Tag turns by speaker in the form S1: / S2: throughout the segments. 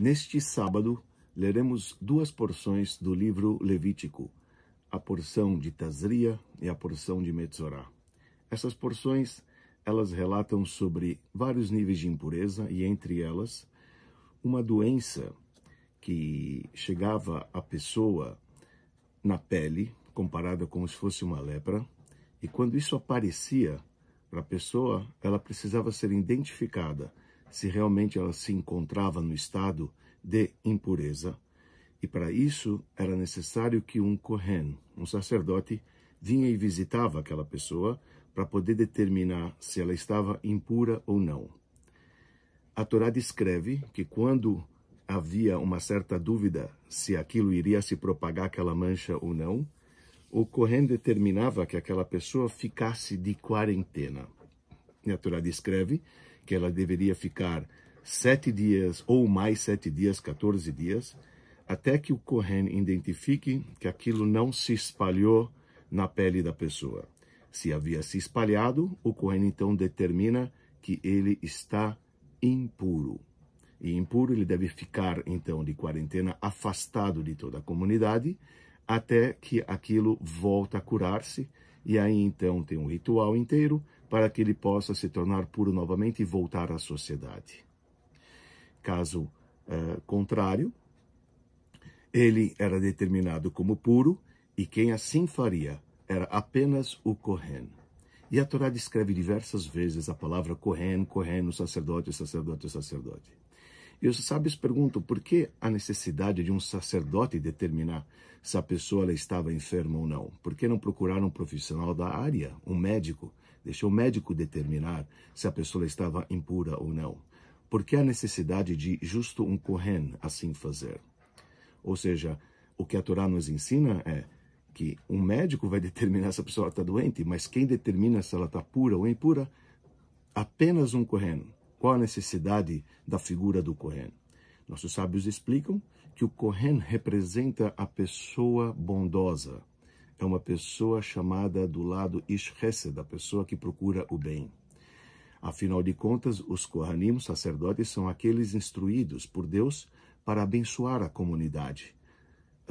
S1: Neste sábado, leremos duas porções do livro Levítico, a porção de Tazria e a porção de Metzorah. Essas porções, elas relatam sobre vários níveis de impureza e entre elas uma doença que chegava à pessoa na pele, comparada como se fosse uma lepra, e quando isso aparecia para a pessoa, ela precisava ser identificada se realmente ela se encontrava no estado de impureza. E para isso era necessário que um Kohen, um sacerdote, vinha e visitava aquela pessoa para poder determinar se ela estava impura ou não. A Torá descreve que quando havia uma certa dúvida se aquilo iria se propagar aquela mancha ou não, o Kohen determinava que aquela pessoa ficasse de quarentena. E a Torá descreve que ela deveria ficar sete dias ou mais sete dias, 14 dias, até que o Kohen identifique que aquilo não se espalhou na pele da pessoa. Se havia se espalhado, o Kohen então determina que ele está impuro. E impuro ele deve ficar então de quarentena, afastado de toda a comunidade, até que aquilo volta a curar-se. E aí então tem um ritual inteiro para que ele possa se tornar puro novamente e voltar à sociedade. Caso uh, contrário, ele era determinado como puro e quem assim faria era apenas o Kohen. E a Torá descreve diversas vezes a palavra Kohen, Kohen, o sacerdote, o sacerdote, o sacerdote. E os sábios perguntam por que a necessidade de um sacerdote determinar se a pessoa estava enferma ou não? Por que não procurar um profissional da área, um médico, Deixa o médico determinar se a pessoa estava impura ou não. Porque a necessidade de justo um Kohen assim fazer. Ou seja, o que a Torá nos ensina é que um médico vai determinar se a pessoa está doente, mas quem determina se ela está pura ou impura? Apenas um Kohen. Qual a necessidade da figura do Kohen? Nossos sábios explicam que o Kohen representa a pessoa bondosa, é uma pessoa chamada do lado Ish da pessoa que procura o bem. Afinal de contas, os Kohanim, sacerdotes, são aqueles instruídos por Deus para abençoar a comunidade.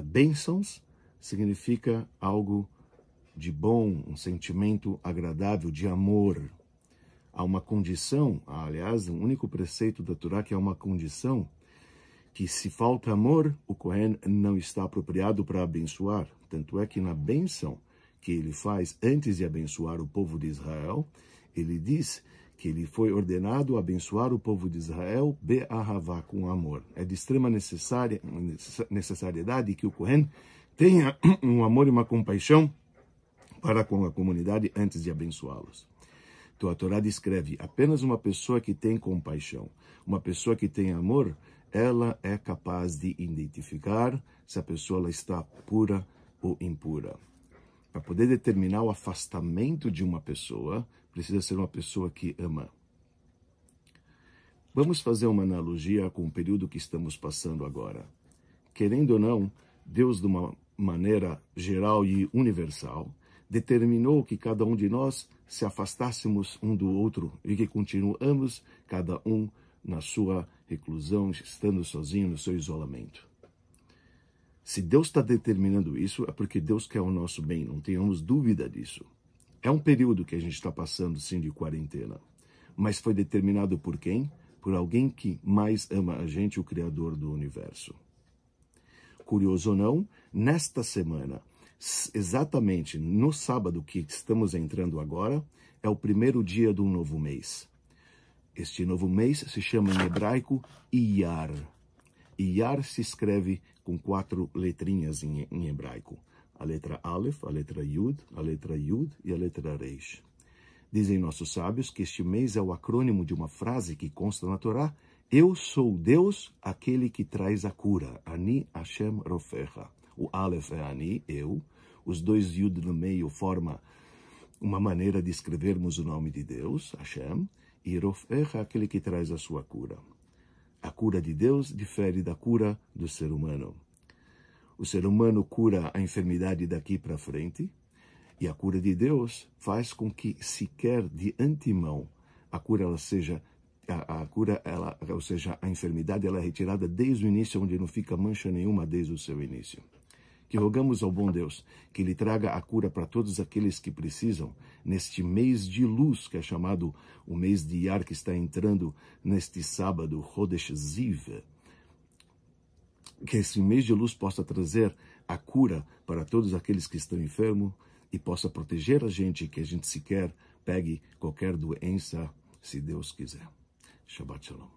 S1: Bênçãos significa algo de bom, um sentimento agradável, de amor. Há uma condição, aliás, um único preceito da Torá que é uma condição que se falta amor, o Kohen não está apropriado para abençoar. Tanto é que na benção que ele faz antes de abençoar o povo de Israel, ele diz que ele foi ordenado a abençoar o povo de Israel be'ahavá, com amor. É de extrema necessária, necessariedade que o Kohen tenha um amor e uma compaixão para com a comunidade antes de abençoá-los. Então a Torá descreve apenas uma pessoa que tem compaixão, uma pessoa que tem amor, ela é capaz de identificar se a pessoa está pura ou impura. Para poder determinar o afastamento de uma pessoa, precisa ser uma pessoa que ama. Vamos fazer uma analogia com o período que estamos passando agora. Querendo ou não, Deus, de uma maneira geral e universal, determinou que cada um de nós se afastássemos um do outro e que continuamos cada um na sua reclusão, estando sozinho no seu isolamento. Se Deus está determinando isso, é porque Deus quer o nosso bem, não tenhamos dúvida disso. É um período que a gente está passando, sim, de quarentena. Mas foi determinado por quem? Por alguém que mais ama a gente, o Criador do universo. Curioso ou não, nesta semana, exatamente no sábado que estamos entrando agora, é o primeiro dia de um novo mês. Este novo mês se chama em hebraico Iyar. Iyar se escreve com quatro letrinhas em, em hebraico: a letra Aleph, a letra Yud, a letra Yud e a letra Reish. Dizem nossos sábios que este mês é o acrônimo de uma frase que consta na Torá: Eu sou Deus, aquele que traz a cura. Ani Hashem Rofecha. O Aleph é Ani, eu. Os dois Yud no meio formam uma maneira de escrevermos o nome de Deus, Hashem. E Rofecha, aquele que traz a sua cura. A cura de Deus difere da cura do ser humano. O ser humano cura a enfermidade daqui para frente, e a cura de Deus faz com que sequer de antemão a cura ela seja a, a, cura, ela, ou seja, a enfermidade ela é retirada desde o início, onde não fica mancha nenhuma desde o seu início que rogamos ao bom Deus que lhe traga a cura para todos aqueles que precisam neste mês de luz, que é chamado o mês de Iar, que está entrando neste sábado, Rodesh Ziv. Que esse mês de luz possa trazer a cura para todos aqueles que estão enfermos e possa proteger a gente, que a gente sequer pegue qualquer doença, se Deus quiser. Shabbat Shalom.